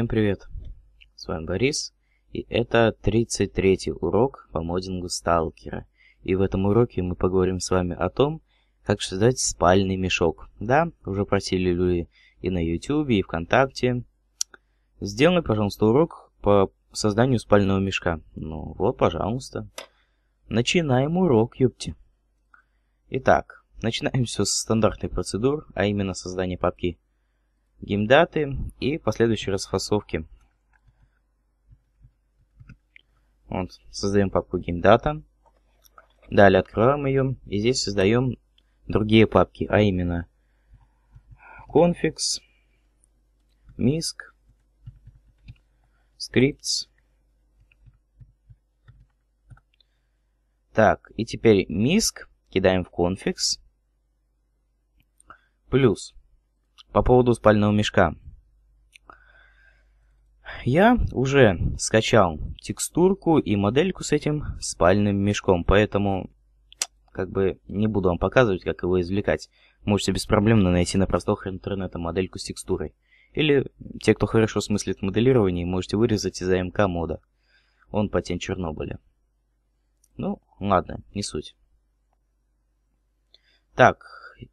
Всем привет! С вами Борис, и это 33-й урок по модингу сталкера. И в этом уроке мы поговорим с вами о том, как создать спальный мешок. Да, уже просили люди и на YouTube, и ВКонтакте. Сделай, пожалуйста, урок по созданию спального мешка. Ну вот, пожалуйста. Начинаем урок, ёпти. Итак, начинаем все с стандартной процедур, а именно создание папки геймдаты и последующие расфасовки. Вот, создаем папку геймдата. Далее открываем ее и здесь создаем другие папки, а именно configs, миск, scripts. Так, и теперь миск кидаем в configs плюс по поводу спального мешка. Я уже скачал текстурку и модельку с этим спальным мешком, поэтому как бы не буду вам показывать, как его извлекать. Можете без беспроблемно найти на простых интернета модельку с текстурой. Или те, кто хорошо смыслит моделирование, можете вырезать из АМК мода. Он по тень Чернобыля. Ну, ладно, не суть. Так,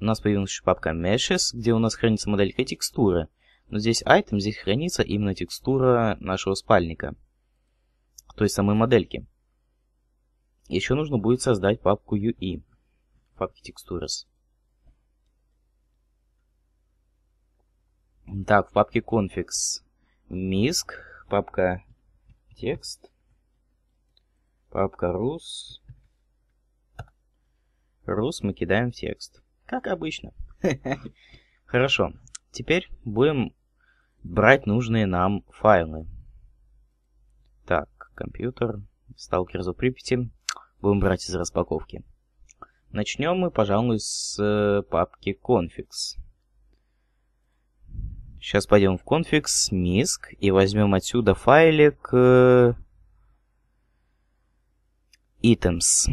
у нас появилась еще папка Meshes, где у нас хранится моделька текстуры. Но здесь item, здесь хранится именно текстура нашего спальника. Той самой модельки. Еще нужно будет создать папку UI. Папки Textures. Так, в папке configs misc, папка текст, папка rus. Rus мы кидаем в текст. Как обычно. Хорошо. Теперь будем брать нужные нам файлы. Так, компьютер, сталкер за Припяти. Будем брать из распаковки. Начнем мы, пожалуй, с э, папки Configs. Сейчас пойдем в Configs, миск и возьмем отсюда файлик э, items.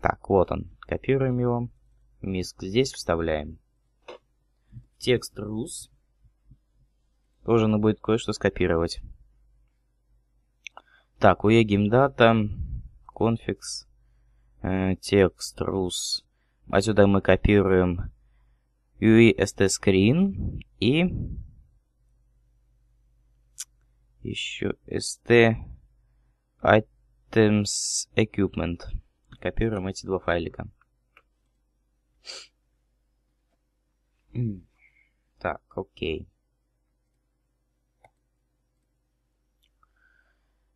Так, вот он. Копируем его. Миск здесь вставляем. Текст рус. Тоже надо будет кое-что скопировать. Так, у eGameData, конфикс, э, текст рус. Отсюда а мы копируем UI-ST-Screen e и еще ST Items Equipment. Копируем эти два файлика. Так, окей.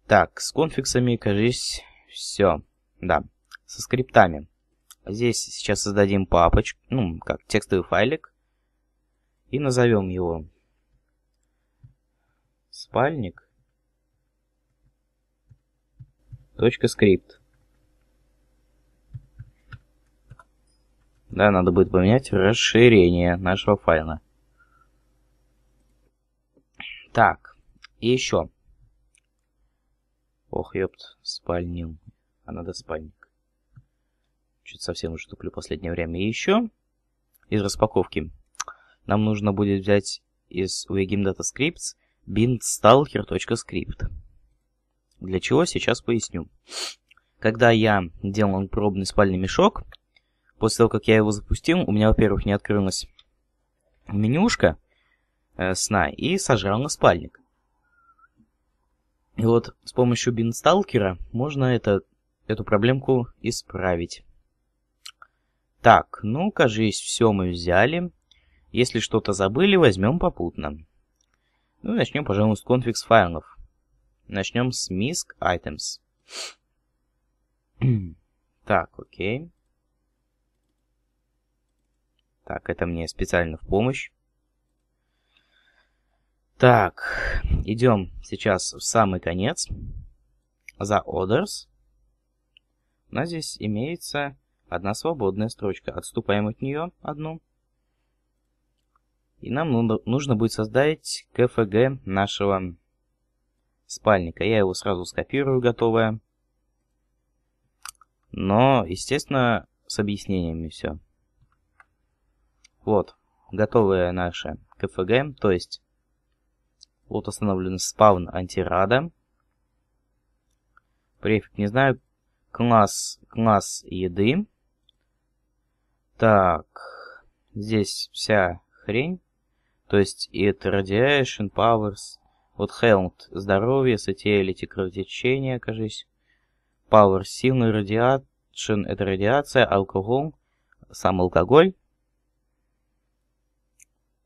Так, с конфиксами, кажись, все. Да, со скриптами. Здесь сейчас создадим папочку, ну, как текстовый файлик. И назовем его спальник. Точка скрипт. Да, надо будет поменять расширение нашего файла. Так, и еще. Ох, ёпт, спальнил. А надо спальник. Чуть совсем уже туплю в последнее время. И еще из распаковки. Нам нужно будет взять из Wegim Data Scripts bind stalker.script. Для чего, сейчас поясню. Когда я делал пробный спальный мешок, После того, как я его запустил, у меня, во-первых, не открылась менюшка э, сна и сожрал на спальник. И вот с помощью бинсталкера можно это, эту проблемку исправить. Так, ну, кажись, все мы взяли. Если что-то забыли, возьмем попутно. Ну, начнем, пожалуй, с конфикс файлов. Начнем с миск items. так, окей. Так, это мне специально в помощь. Так, идем сейчас в самый конец. За Orders. У нас здесь имеется одна свободная строчка. Отступаем от нее одну. И нам нужно будет создать КФГ нашего спальника. Я его сразу скопирую, готовое. Но, естественно, с объяснениями все. Вот, готовые наши КФГ, то есть вот установлен спавн антирада. префик не знаю. Класс, класс еды. Так, здесь вся хрень. То есть it radiation, powers, вот health, здоровье, сатиэлити, кровотечение, кажись. Power, сильный радиация, это радиация, алкоголь, сам алкоголь.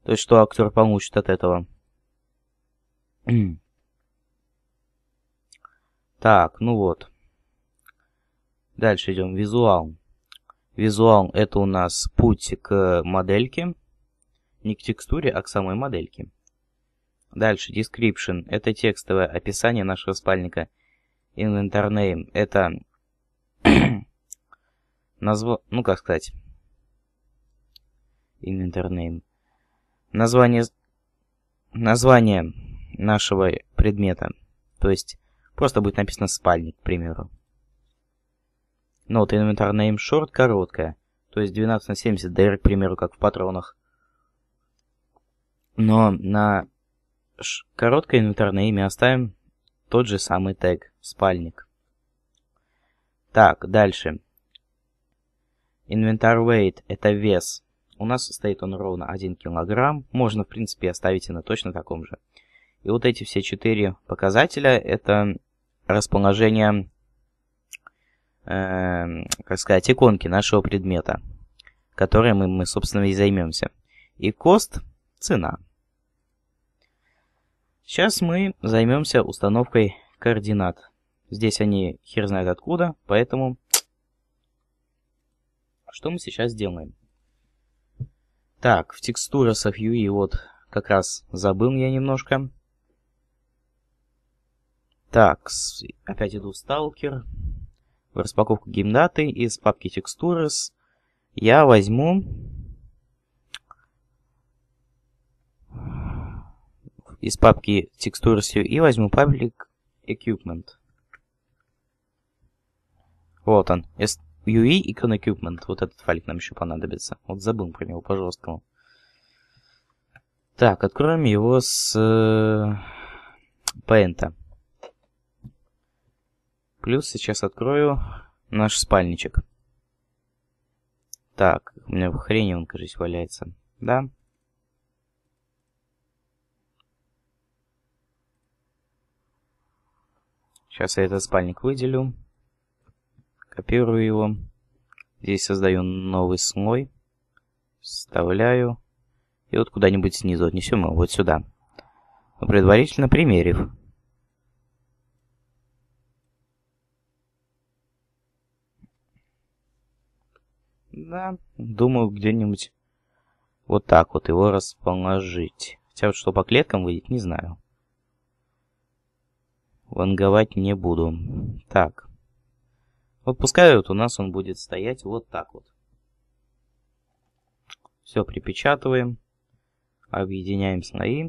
То есть, что актер получит от этого. так, ну вот. Дальше идем. Визуал. Визуал это у нас путь к модельке. Не к текстуре, а к самой модельке. Дальше description – это текстовое описание нашего спальника. Inventor name – это назво... ну как сказать, Inventor name название, название нашего предмета. То есть просто будет написано спальник, к примеру. Note Inventar Name Short короткая, то есть 12 на 70 DR, к примеру, как в патронах. Но на короткое инвентарное имя оставим тот же самый тег спальник. Так, дальше. Инвентар weight это вес. У нас стоит он ровно 1 килограмм. Можно, в принципе, оставить и на точно таком же. И вот эти все четыре показателя – это расположение, э, как сказать, иконки нашего предмета, которой мы, мы, собственно, и займемся. И cost – цена. Сейчас мы займемся установкой координат. Здесь они хер знает откуда, поэтому что мы сейчас сделаем? Так, в текстуросах UI вот как раз забыл я немножко. Так, опять иду в Сталкер. В распаковку геймдаты из папки Textures я возьму... Из папки Textures и возьму паблик Equipment. Вот он, UE Icon Equipment. Вот этот файлик нам еще понадобится. Вот забыл про него по-жесткому. Так, откроем его с э, Paint. Плюс сейчас открою наш спальничек. Так, у меня в хрени он, кажется, валяется. Да? Сейчас я этот спальник выделю. Копирую его. Здесь создаю новый слой. Вставляю. И вот куда-нибудь снизу отнесем его вот сюда. Предварительно примерив. Да, думаю, где-нибудь вот так вот его расположить. Хотя вот что по клеткам выйдет, не знаю. Ванговать не буду. Так. Вот пускай вот у нас он будет стоять вот так вот. Все припечатываем. Объединяем слои.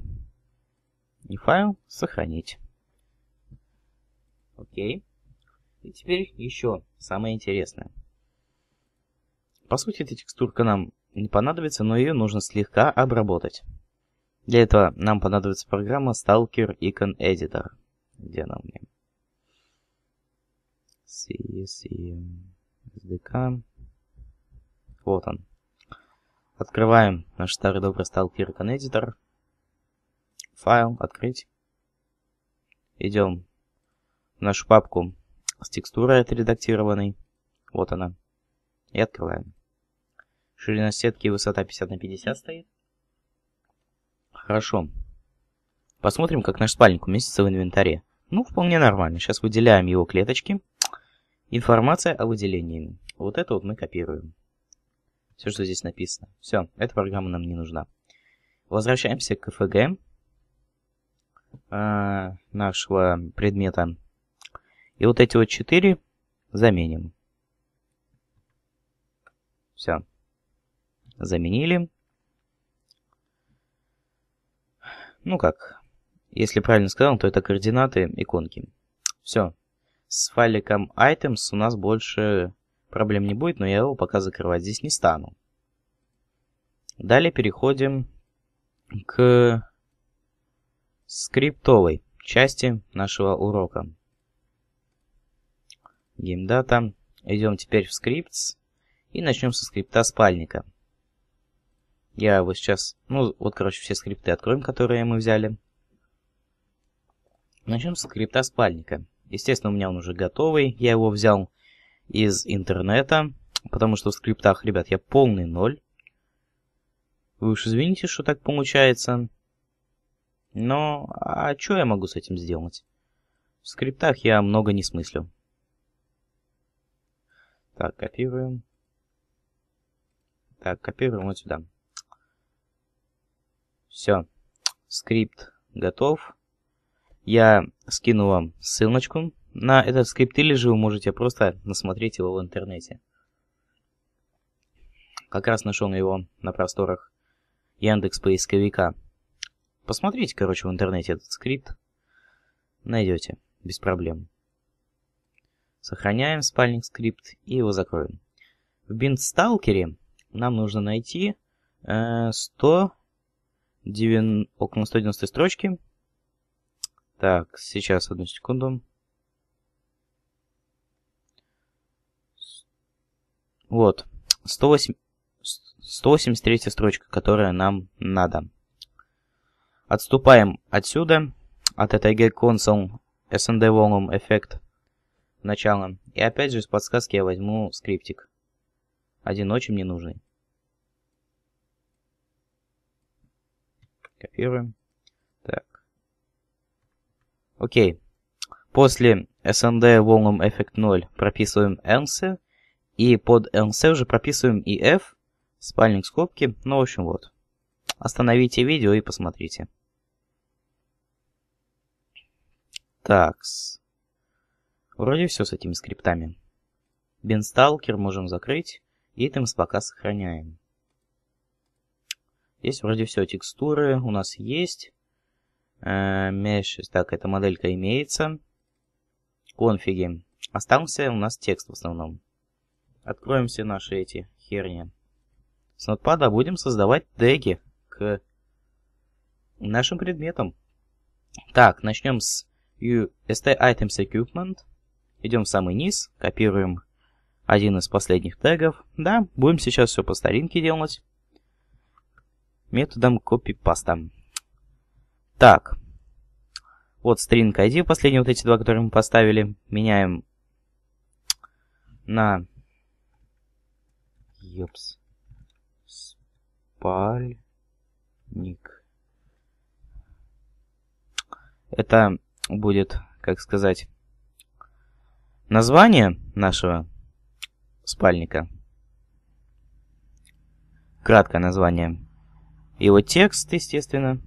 И файл сохранить. Окей. И теперь еще самое интересное. По сути, эта текстурка нам не понадобится, но ее нужно слегка обработать. Для этого нам понадобится программа Stalker Icon Editor. Где она у меня? CSDK. Вот он. Открываем наш старый добрый сталкер Editor. Файл, открыть. Идем в нашу папку с текстурой отредактированной. Вот она. И открываем. Ширина сетки и высота 50 на 50 стоит. Хорошо. Посмотрим, как наш спальник уместится в инвентаре. Ну, вполне нормально. Сейчас выделяем его клеточки. Информация о выделении. Вот это вот мы копируем. Все, что здесь написано. Все, эта программа нам не нужна. Возвращаемся к ФГ э, а, нашего предмета. И вот эти вот четыре заменим. Все. Заменили. Ну как, если правильно сказал, то это координаты иконки. Все, с файликом items у нас больше проблем не будет, но я его пока закрывать здесь не стану. Далее переходим к скриптовой части нашего урока. GameData. Идем теперь в скрипт и начнем со скрипта спальника. Я его сейчас... Ну, вот, короче, все скрипты откроем, которые мы взяли. Начнем с скрипта спальника. Естественно, у меня он уже готовый. Я его взял из интернета, потому что в скриптах, ребят, я полный ноль. Вы уж извините, что так получается. Но а что я могу с этим сделать? В скриптах я много не смыслю. Так, копируем. Так, копируем вот сюда. Все. Скрипт готов. Я скину вам ссылочку на этот скрипт, или же вы можете просто насмотреть его в интернете. Как раз нашел его на просторах Яндекс поисковика. Посмотрите, короче, в интернете этот скрипт. Найдете, без проблем. Сохраняем спальник скрипт и его закроем. В бинтсталкере нам нужно найти э, 100, 9, около 190 строчки так, сейчас, одну секунду. Вот, 108... 183 строчка, которая нам надо. Отступаем отсюда, от этой get console SND volume эффект начала. И опять же из подсказки я возьму скриптик. Один очень мне нужный. Копируем. Окей. После SND волнам эффект 0 прописываем NC, и под NC уже прописываем и F, спальник скобки, ну в общем вот. Остановите видео и посмотрите. Такс. Вроде все с этими скриптами. Бинсталкер можем закрыть, и темс пока сохраняем. Здесь вроде все, текстуры у нас есть meshes. Э, так, эта моделька имеется. Конфиги. Остался у нас текст в основном. Откроем все наши эти херни. С нотпада будем создавать теги к нашим предметам. Так, начнем с UST Items Equipment. Идем в самый низ, копируем один из последних тегов. Да, будем сейчас все по старинке делать. Методом копипаста. Так. Вот string ID, последние вот эти два, которые мы поставили. Меняем на... Ёпс. Спальник. Это будет, как сказать, название нашего спальника. Краткое название. Его текст, естественно.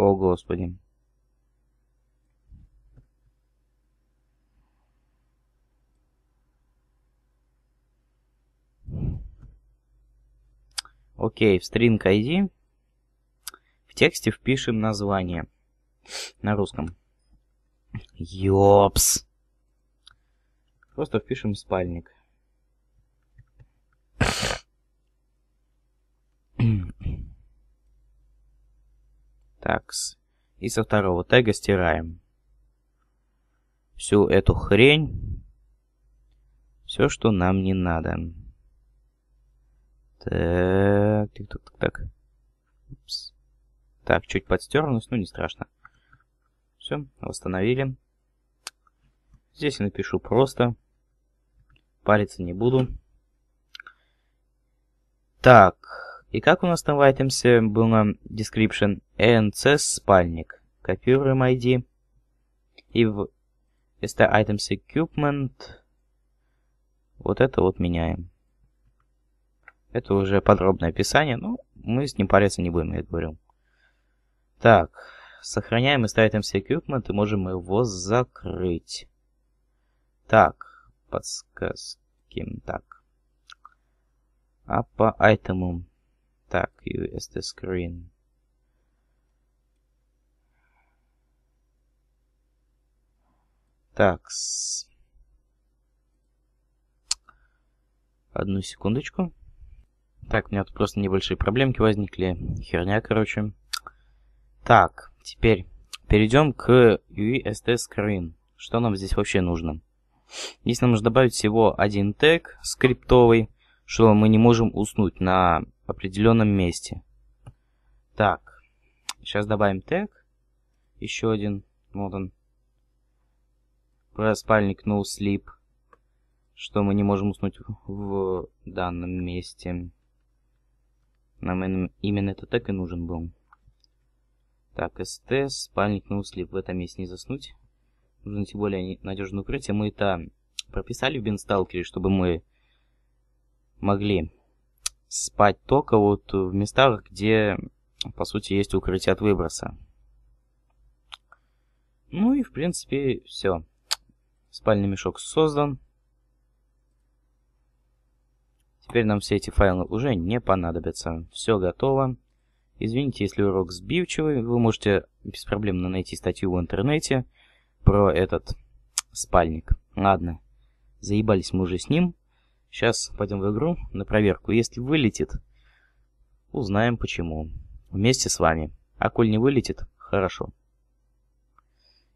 О, Господи! Окей, в string ID в тексте впишем название на русском. Ёпс! Просто впишем спальник. Такс. И со второго тега стираем. Всю эту хрень. Все, что нам не надо. Так, так, так, так. Упс. Так, чуть подстерлось, ну не страшно. Все, восстановили. Здесь я напишу просто. Париться не буду. Так. И как у нас там в Items нам description NC спальник. Копируем ID. И в вместо Items Equipment вот это вот меняем. Это уже подробное описание, но мы с ним париться не будем, я говорю. Так, сохраняем и ставим все equipment, и можем его закрыть. Так, подсказки, так. А по item так, USD Screen. Так. -с. Одну секундочку. Так, у меня тут просто небольшие проблемки возникли. Херня, короче. Так, теперь перейдем к UST Screen. Что нам здесь вообще нужно? Здесь нам нужно добавить всего один тег скриптовый, что мы не можем уснуть на определенном месте. Так, сейчас добавим тег. Еще один, вот он. Про спальник no sleep, что мы не можем уснуть в данном месте. Нам именно этот тег и нужен был. Так, st, спальник no sleep, в этом месте не заснуть. Нужно тем более надежное укрытие. Мы это прописали в бинсталкере, чтобы мы могли спать только вот в местах, где, по сути, есть укрытие от выброса. Ну и, в принципе, все. Спальный мешок создан. Теперь нам все эти файлы уже не понадобятся. Все готово. Извините, если урок сбивчивый, вы можете беспроблемно найти статью в интернете про этот спальник. Ладно, заебались мы уже с ним. Сейчас пойдем в игру на проверку. Если вылетит, узнаем почему. Вместе с вами. А коль не вылетит, хорошо.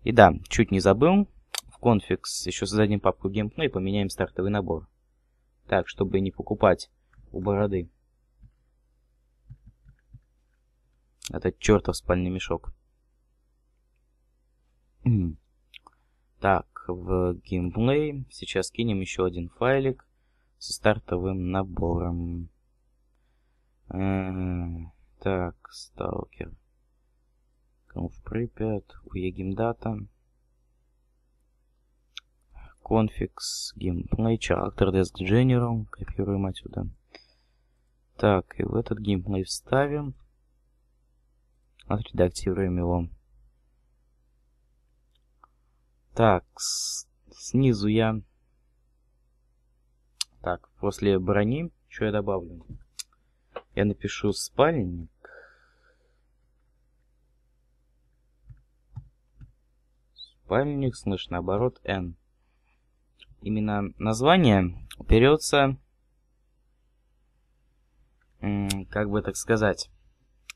И да, чуть не забыл. В конфикс еще создадим папку геймплей ну и поменяем стартовый набор. Так, чтобы не покупать у бороды. Этот чертов спальный мешок. так, в геймплей сейчас кинем еще один файлик со стартовым набором. А -а -а. Так, сталкер. Конф Припят, дата. Конфикс, геймплей, Character Desk General. Копируем отсюда. Так, и в этот геймплей вставим. Отредактируем его. Так, снизу я так, после брони, что я добавлю? Я напишу спальник. Спальник, слышь, наоборот, N. Именно название берется, как бы так сказать,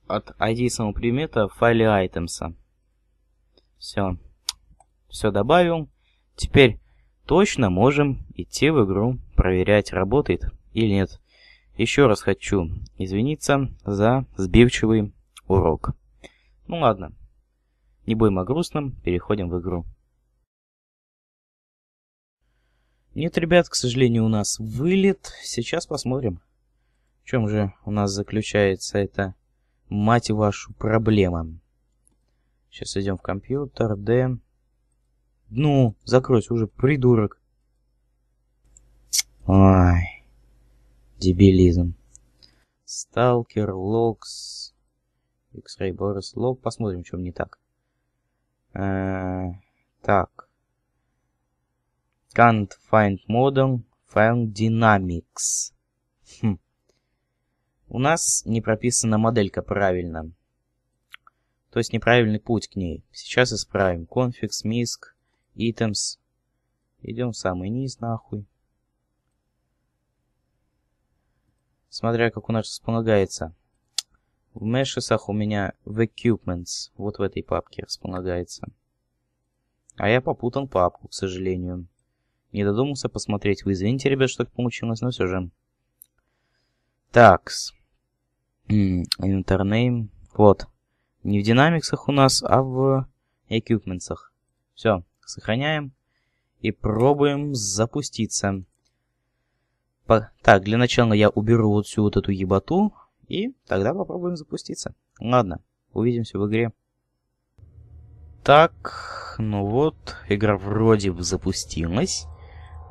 от ID самого предмета в файле items. Все. Все добавил. Теперь точно можем идти в игру проверять, работает или нет. Еще раз хочу извиниться за сбивчивый урок. Ну ладно, не будем о грустном, переходим в игру. Нет, ребят, к сожалению, у нас вылет. Сейчас посмотрим, в чем же у нас заключается эта, мать вашу, проблема. Сейчас идем в компьютер, D. Ну, закройся уже, придурок. Ой, дебилизм. Сталкер, Локс, X-Ray Борис, Лоб. Посмотрим, чем не так. Э -э так. Can't find modem, Found dynamics. Хм. У нас не прописана моделька правильно. То есть неправильный путь к ней. Сейчас исправим. Config, misc, items. Идем в самый низ, нахуй. Смотря как у нас располагается. В мешесах у меня в equipments, вот в этой папке располагается. А я попутал папку, к сожалению. Не додумался посмотреть. Вы извините, ребят, что так получилось, но все же. Такс. Интернейм. Вот. Не в динамиксах у нас, а в эквипментсах. Все, сохраняем и пробуем запуститься. По... Так, для начала я уберу вот всю вот эту ебату, и тогда попробуем запуститься. Ладно, увидимся в игре. Так, ну вот, игра вроде бы запустилась,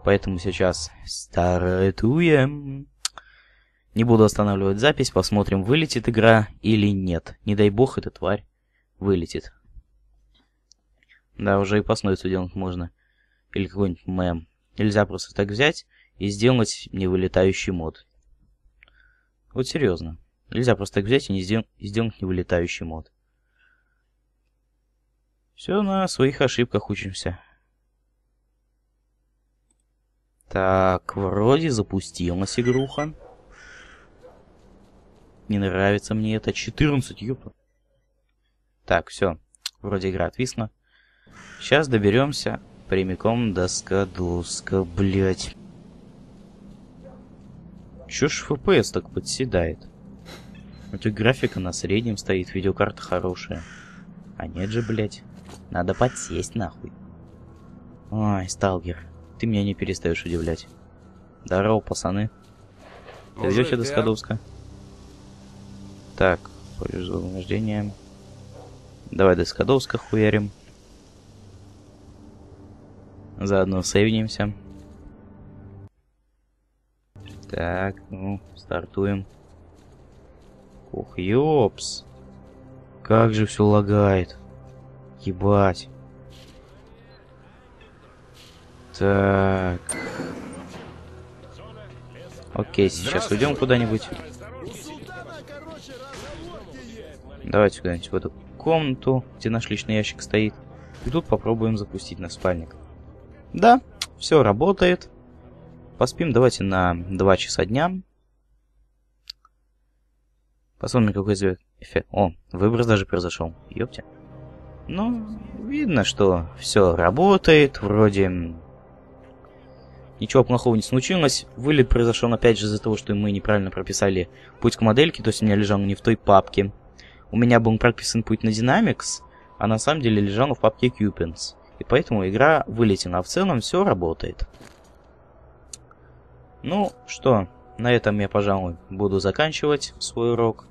поэтому сейчас стартуем. Не буду останавливать запись, посмотрим, вылетит игра или нет. Не дай бог, эта тварь вылетит. Да, уже и по делать можно. Или какой-нибудь мем. Нельзя просто так взять и сделать невылетающий мод. Вот серьезно. Нельзя просто так взять и, не сдел и сделать невылетающий мод. Все на своих ошибках учимся. Так, вроде запустилась игруха. Не нравится мне это. 14, ёпта. Так, все. Вроде игра отвисла. Сейчас доберемся прямиком до скадуска, блять. Чё ж FPS так подседает? У тебя графика на среднем стоит, видеокарта хорошая. А нет же, блядь. Надо подсесть нахуй. Ой, Сталгер, ты меня не перестаешь удивлять. Здорово, пацаны. Ты идете до Скадовска? Так, повезло вождением. Давай до Скадовска хуярим. Заодно сейвнемся. Так, ну, стартуем. Ох, ёпс. Как же все лагает. Ебать. Так. Окей, сейчас уйдем куда-нибудь. Давайте куда-нибудь в эту комнату, где наш личный ящик стоит. И тут попробуем запустить на спальник. Да, все работает. Поспим давайте на 2 часа дня. Посмотрим, какой эффект. О, выброс даже произошел. Ёпте. Ну, видно, что все работает, вроде ничего плохого не случилось. Вылет произошел опять же из-за того, что мы неправильно прописали путь к модельке, то есть у меня лежал не в той папке. У меня был прописан путь на Dynamics, а на самом деле лежал в папке Cupins. И поэтому игра вылетела, а в целом все работает. Ну что, на этом я, пожалуй, буду заканчивать свой урок.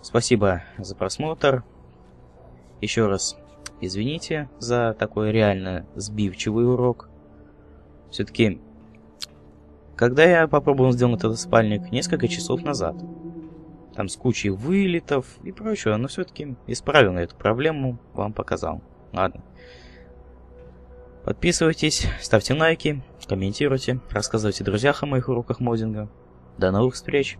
Спасибо за просмотр. Еще раз извините за такой реально сбивчивый урок. Все-таки, когда я попробовал сделать этот спальник несколько часов назад, там с кучей вылетов и прочего, но все-таки исправил эту проблему, вам показал. Ладно. Подписывайтесь, ставьте лайки, комментируйте, рассказывайте друзьям о моих уроках моддинга. До новых встреч!